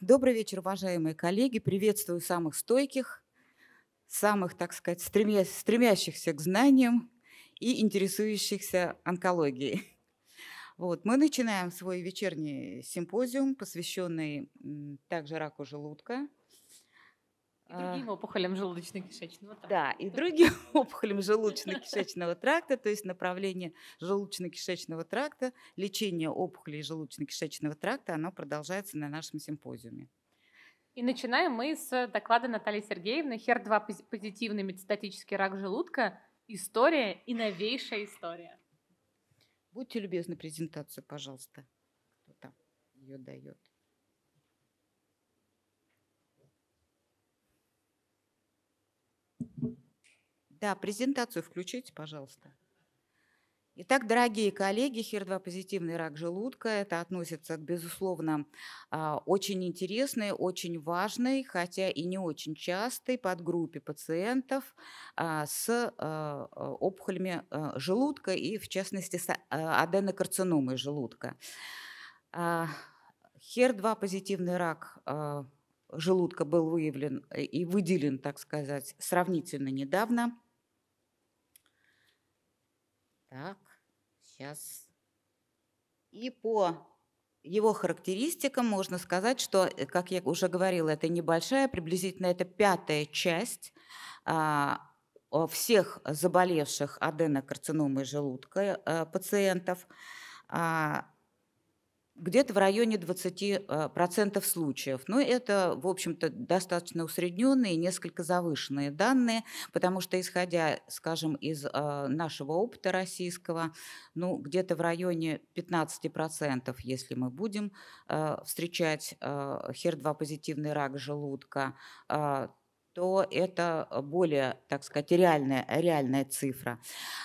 Добрый вечер, уважаемые коллеги. Приветствую самых стойких, самых, так сказать, стремя... стремящихся к знаниям и интересующихся онкологией. Вот. Мы начинаем свой вечерний симпозиум, посвященный также раку желудка. И другим а. опухолям желудочно-кишечного тракта. Да, и другим опухолям желудочно-кишечного тракта, то есть направление желудочно-кишечного тракта, лечение опухолей желудочно-кишечного тракта, оно продолжается на нашем симпозиуме. И начинаем мы с доклада Натальи Сергеевны «ХЕР-2 позитивный метастатический рак желудка. История и новейшая история». Будьте любезны, презентацию, пожалуйста. Кто там ее дает? Да, презентацию включите, пожалуйста. Итак, дорогие коллеги, HER2-позитивный рак желудка, это относится к, безусловно, а, очень интересной, очень важной, хотя и не очень частой подгруппе пациентов а, с а, опухолями желудка и, в частности, с аденокарциномой желудка. HER2-позитивный рак желудка был выявлен э, и выделен, так сказать, сравнительно недавно. Так, сейчас. И по его характеристикам можно сказать, что, э, как я уже говорила, это небольшая, приблизительно это пятая часть а, всех заболевших аденокарциномой желудка э, пациентов. А, где-то в районе 20% э, случаев. Но ну, это, в общем-то, достаточно усредненные, несколько завышенные данные, потому что, исходя, скажем, из э, нашего опыта российского, ну, где-то в районе 15%, если мы будем э, встречать хер 2 позитивный рак желудка, то это э, более, так сказать, реальная, реальная цифра.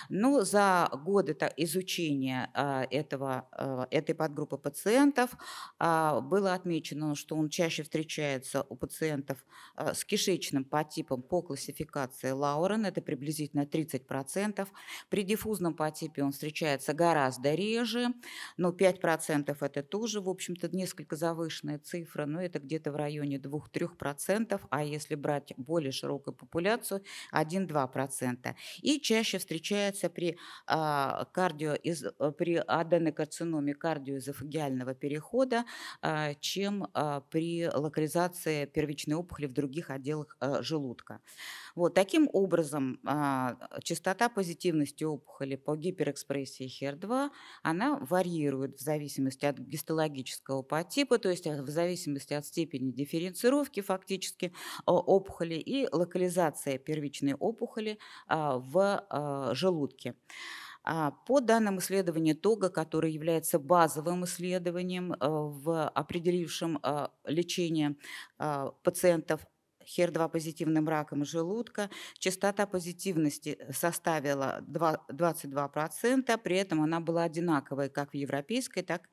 Ну, за годы изучения а, этого, а, этой подгруппы пациентов а, было отмечено, что он чаще встречается у пациентов с кишечным по по классификации Лаурен, это приблизительно 30%. При диффузном по он встречается гораздо реже, но 5% это тоже, в общем-то, несколько завышенная цифра, но это где-то в районе 2-3%, а если брать более широкую популяцию 1-2%. И чаще встречается при, а, кардио, э, при аденокарциноме кардиоэзофагиального перехода, а, чем а, при локализации первичной опухоли в других отделах э, желудка. Вот, таким образом, частота позитивности опухоли по гиперэкспрессии HER2, она варьирует в зависимости от гистологического подтипа, то есть в зависимости от степени дифференцировки фактически э, опухоли опухоли и локализация первичной опухоли а, в а, желудке. А, по данным исследования ТОГа, которое является базовым исследованием, э, в определившем э, лечение э, пациентов HER2 позитивным раком желудка. Частота позитивности составила 22%, при этом она была одинаковой как в европейской, так